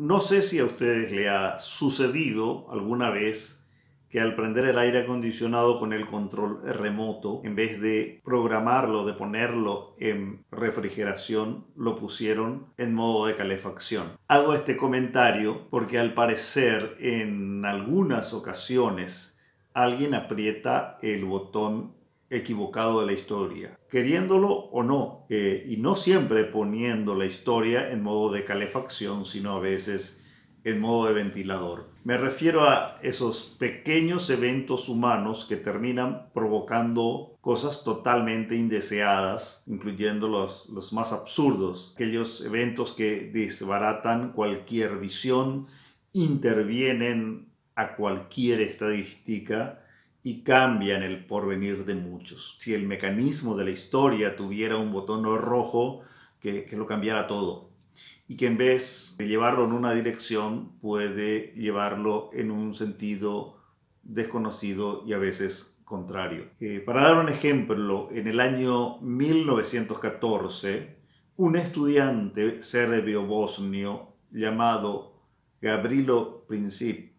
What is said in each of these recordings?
No sé si a ustedes le ha sucedido alguna vez que al prender el aire acondicionado con el control remoto, en vez de programarlo, de ponerlo en refrigeración, lo pusieron en modo de calefacción. Hago este comentario porque al parecer en algunas ocasiones alguien aprieta el botón equivocado de la historia, queriéndolo o no, eh, y no siempre poniendo la historia en modo de calefacción, sino a veces en modo de ventilador. Me refiero a esos pequeños eventos humanos que terminan provocando cosas totalmente indeseadas, incluyendo los, los más absurdos, aquellos eventos que desbaratan cualquier visión, intervienen a cualquier estadística, y cambian el porvenir de muchos. Si el mecanismo de la historia tuviera un botón rojo que, lo cambiara todo y que en vez de llevarlo en una dirección puede llevarlo en un sentido desconocido y a veces contrario. Eh, para dar un ejemplo, en el año 1914, un estudiante serbio-bosnio llamado Gabrilo Princip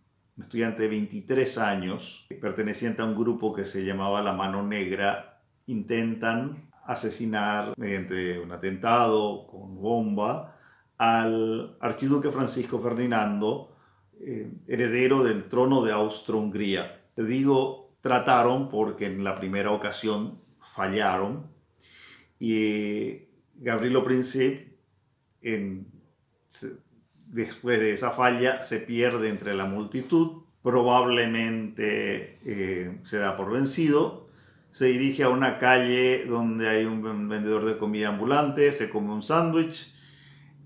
estudiante de 23 años, perteneciente a un grupo que se llamaba La Mano Negra, intentan asesinar mediante un atentado con bomba al archiduque Francisco Ferdinando, eh, heredero del trono de Austro-Hungría. Te digo, trataron porque en la primera ocasión fallaron y eh, Gabrielo en después de esa falla se pierde entre la multitud, probablemente eh, se da por vencido, se dirige a una calle donde hay un vendedor de comida ambulante, se come un sándwich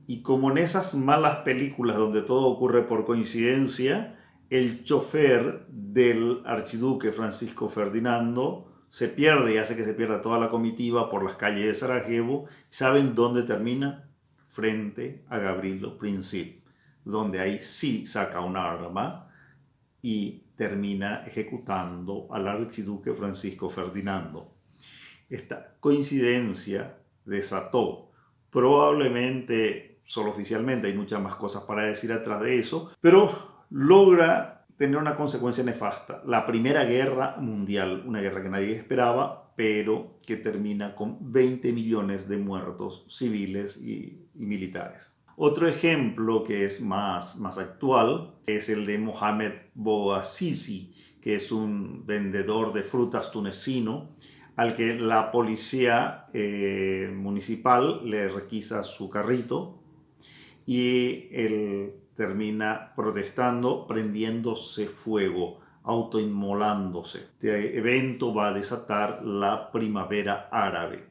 y como en esas malas películas donde todo ocurre por coincidencia, el chofer del archiduque Francisco Ferdinando se pierde y hace que se pierda toda la comitiva por las calles de Sarajevo. ¿Saben dónde termina? frente a Gabriel Princip, donde ahí sí saca un arma y termina ejecutando al archiduque Francisco Ferdinando. Esta coincidencia desató probablemente, solo oficialmente, hay muchas más cosas para decir atrás de eso, pero logra tener una consecuencia nefasta. La Primera Guerra Mundial, una guerra que nadie esperaba, pero que termina con 20 millones de muertos civiles y, militares. Otro ejemplo que es más, más actual es el de Mohamed Bouazizi, que es un vendedor de frutas tunecino, al que la policía eh, municipal le requisa su carrito y él termina protestando prendiéndose fuego autoinmolándose. Este evento va a desatar la primavera árabe,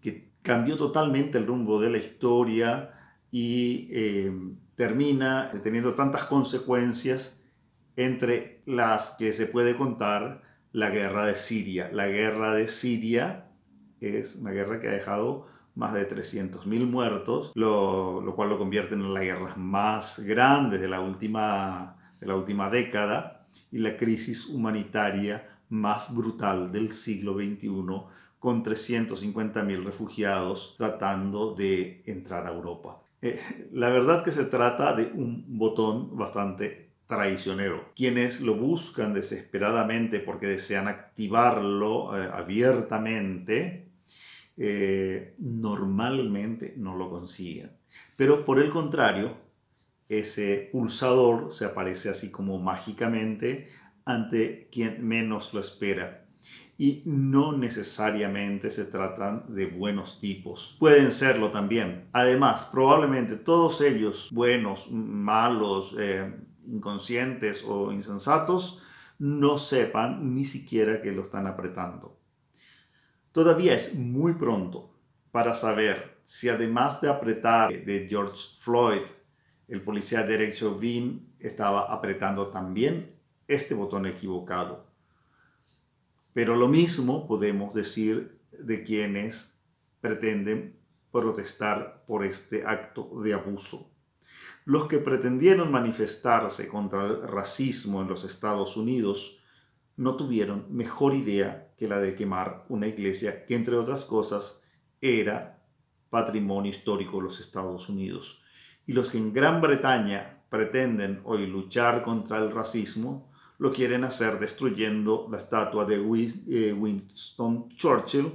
que cambió totalmente el rumbo de la historia y eh, termina teniendo tantas consecuencias entre las que se puede contar la guerra de Siria. La guerra de Siria es una guerra que ha dejado más de 300.000 muertos, lo, cual lo convierte en las guerras más grandes de la última, de la última década y la crisis humanitaria más brutal del siglo XXI, con 350.000 refugiados tratando de entrar a Europa. Eh, la verdad que se trata de un botón bastante traicionero. Quienes lo buscan desesperadamente porque desean activarlo eh, abiertamente, eh, normalmente no lo consiguen. Pero por el contrario, ese pulsador se aparece así como mágicamente ante quien menos lo espera. Y no necesariamente se tratan de buenos tipos. Pueden serlo también. Además, probablemente todos ellos, buenos, malos, eh, inconscientes o insensatos, no sepan ni siquiera que lo están apretando. Todavía es muy pronto para saber si además de apretar de George Floyd el policía derecho Vin estaba apretando también este botón equivocado. Pero lo mismo podemos decir de quienes pretenden protestar por este acto de abuso. Los que pretendieron manifestarse contra el racismo en los Estados Unidos no tuvieron mejor idea que la de quemar una iglesia que, entre otras cosas, era patrimonio histórico de los Estados Unidos y los que en Gran Bretaña pretenden hoy luchar contra el racismo lo quieren hacer destruyendo la estatua de eh, Winston Churchill,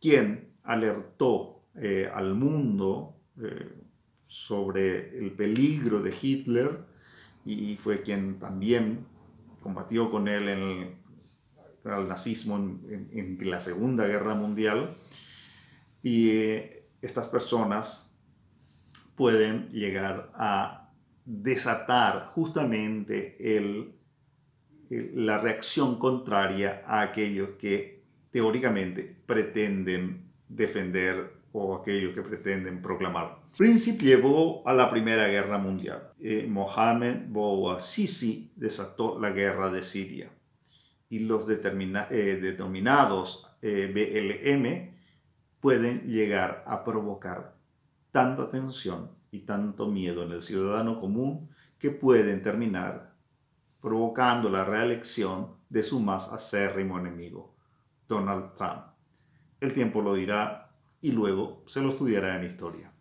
quien alertó eh, al mundo eh, sobre el peligro de Hitler y fue quien también combatió con él en el, nazismo en, la Segunda Guerra Mundial. Y estas personas pueden llegar a desatar justamente la reacción contraria a aquellos que teóricamente pretenden defender o aquellos que pretenden proclamar. Príncipe llevó a la Primera Guerra Mundial. Eh, Mohammed Mohamed Bouazizi desató la guerra de Siria y los eh, denominados eh, BLM pueden llegar a provocar tanta tensión y tanto miedo en el ciudadano común que pueden terminar provocando la reelección de su más acérrimo enemigo, Donald Trump. El tiempo lo dirá y luego se lo estudiará en historia.